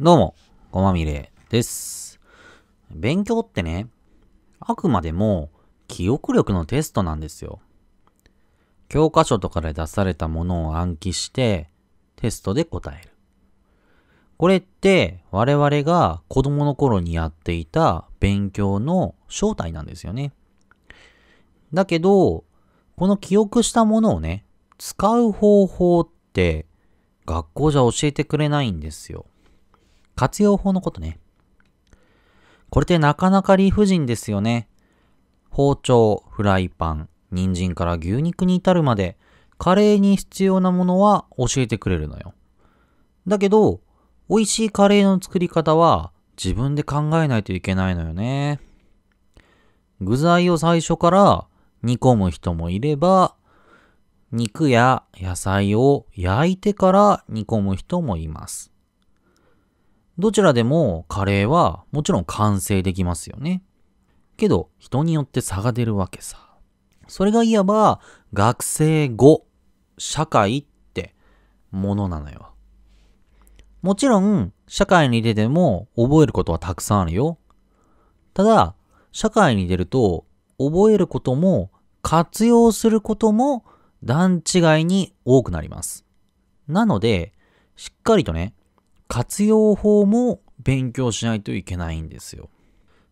どうも、ごまみれです。勉強ってね、あくまでも記憶力のテストなんですよ。教科書とかで出されたものを暗記してテストで答える。これって我々が子供の頃にやっていた勉強の正体なんですよね。だけど、この記憶したものをね、使う方法って学校じゃ教えてくれないんですよ。活用法のことね。これってなかなか理不尽ですよね。包丁、フライパン、人参から牛肉に至るまで、カレーに必要なものは教えてくれるのよ。だけど、美味しいカレーの作り方は自分で考えないといけないのよね。具材を最初から煮込む人もいれば、肉や野菜を焼いてから煮込む人もいます。どちらでもカレーはもちろん完成できますよね。けど人によって差が出るわけさ。それがいわば学生後、社会ってものなのよ。もちろん社会に出ても覚えることはたくさんあるよ。ただ、社会に出ると覚えることも活用することも段違いに多くなります。なので、しっかりとね、活用法も勉強しないといけないんですよ。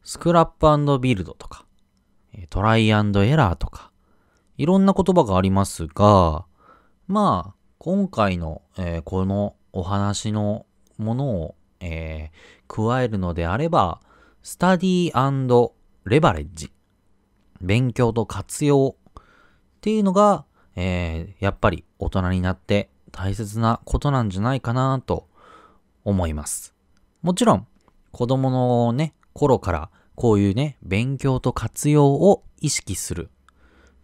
スクラップビルドとか、トライエラーとか、いろんな言葉がありますが、まあ、今回の、えー、このお話のものを、えー、加えるのであれば、スタディーレバレッジ、勉強と活用っていうのが、えー、やっぱり大人になって大切なことなんじゃないかなと思います。もちろん、子供のね、頃からこういうね、勉強と活用を意識する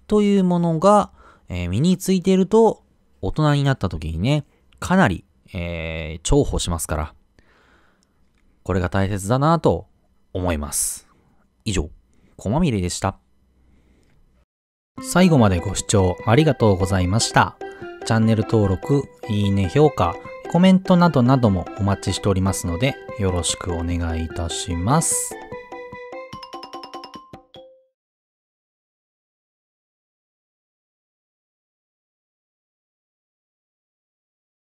というものが、えー、身についていると大人になった時にね、かなり、えー、重宝しますから、これが大切だなと思います。以上、こまみれでした。最後までご視聴ありがとうございました。チャンネル登録、いいね、評価、コメントなどなどもお待ちしておりますので、よろしくお願いいたします。